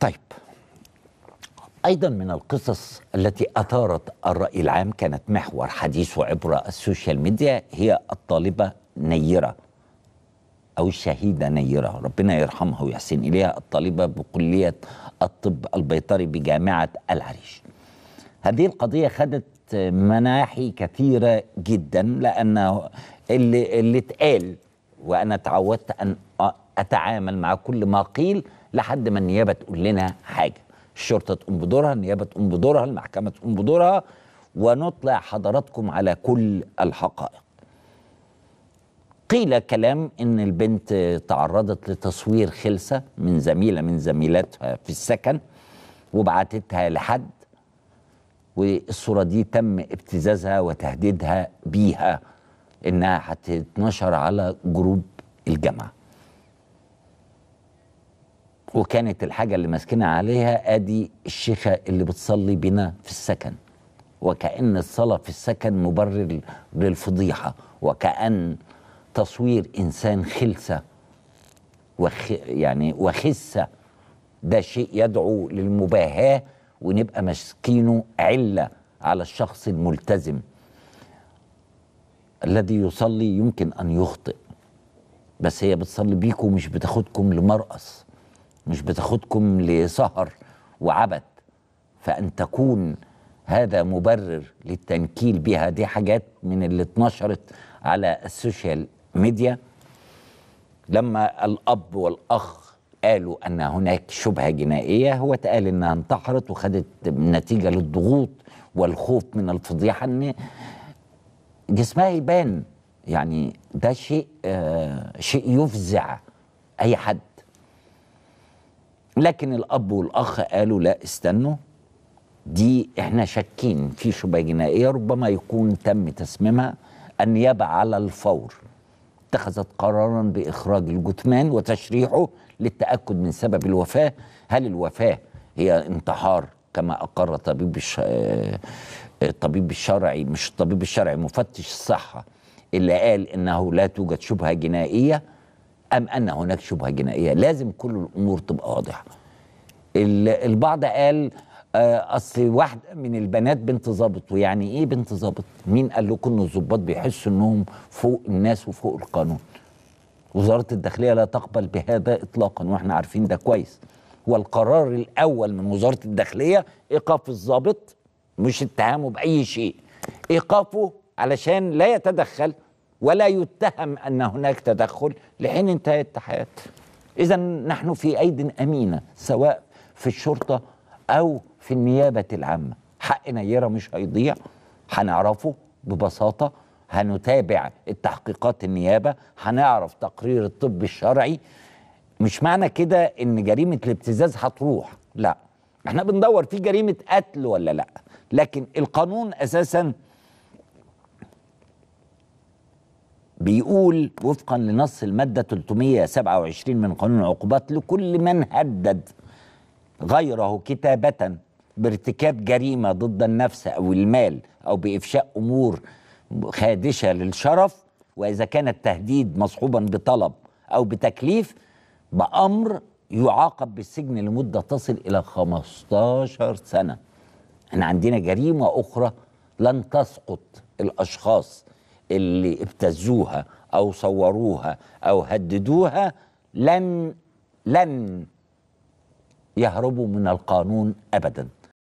طيب ايضا من القصص التي اثارت الراي العام كانت محور حديث عبر السوشيال ميديا هي الطالبه نيره او الشهيده نيره ربنا يرحمها ويحسن اليها الطالبه بكليه الطب البيطري بجامعه العريش هذه القضيه خدت مناحي كثيره جدا لان اللي اللي اتقال وانا تعودت ان اتعامل مع كل ما قيل لحد ما النيابه تقول لنا حاجه الشرطه تقوم بدورها النيابه تقوم بدورها المحكمه تقوم بدورها ونطلع حضراتكم على كل الحقائق قيل كلام ان البنت تعرضت لتصوير خلسه من زميله من زميلاتها في السكن وبعتتها لحد والصوره دي تم ابتزازها وتهديدها بيها انها هتتنشر على جروب الجامعه وكانت الحاجة اللي ماسكنا عليها أدي الشيخة اللي بتصلي بنا في السكن وكأن الصلاة في السكن مبرر للفضيحة وكأن تصوير إنسان خلسة وخ يعني وخسة ده شيء يدعو للمباهاة ونبقى ماسكينه علة على الشخص الملتزم الذي يصلي يمكن أن يخطئ بس هي بتصلي بيكم مش بتاخدكم لمرقص مش بتاخدكم لسهر وعبث فان تكون هذا مبرر للتنكيل بها دي حاجات من اللي اتنشرت على السوشيال ميديا لما الاب والاخ قالوا ان هناك شبهه جنائيه هو اتقال انها انتحرت وخدت نتيجه للضغوط والخوف من الفضيحه ان جسمها يبان يعني ده شيء آه شيء يفزع اي حد لكن الاب والاخ قالوا لا استنوا دي احنا شاكين في شبهه جنائيه ربما يكون تم تسميمها النيابه على الفور اتخذت قرارا باخراج الجثمان وتشريحه للتاكد من سبب الوفاه هل الوفاه هي انتحار كما اقر طبيب الش... الطبيب آه، الشرعي مش الطبيب الشرعي مفتش الصحه اللي قال انه لا توجد شبهه جنائيه أم أن هناك شبهة جنائية لازم كل الأمور تبقى واضحة البعض قال آه، اصل واحده من البنات بنت ظابط ويعني ايه بنت ظابط مين قال لكم ان الظباط بيحسوا انهم فوق الناس وفوق القانون وزاره الداخليه لا تقبل بهذا اطلاقا واحنا عارفين ده كويس والقرار الاول من وزاره الداخليه ايقاف الظابط مش اتهامه باي شيء ايقافه علشان لا يتدخل ولا يتهم أن هناك تدخل لحين انتهت التحيات إذا نحن في أيد أمينة سواء في الشرطة أو في النيابة العامة حق نيرة مش هيضيع هنعرفه ببساطة هنتابع التحقيقات النيابة هنعرف تقرير الطب الشرعي مش معنى كده ان جريمة الابتزاز هتروح لا احنا بندور في جريمة قتل ولا لا لكن القانون اساسا بيقول وفقا لنص المادة 327 من قانون العقوبات لكل من هدد غيره كتابة بارتكاب جريمة ضد النفس أو المال أو بإفشاء أمور خادشة للشرف وإذا كان التهديد مصحوبا بطلب أو بتكليف بأمر يعاقب بالسجن لمدة تصل إلى 15 سنة احنا عندنا جريمة أخرى لن تسقط الأشخاص اللي ابتزوها او صوروها او هددوها لن لن يهربوا من القانون ابدا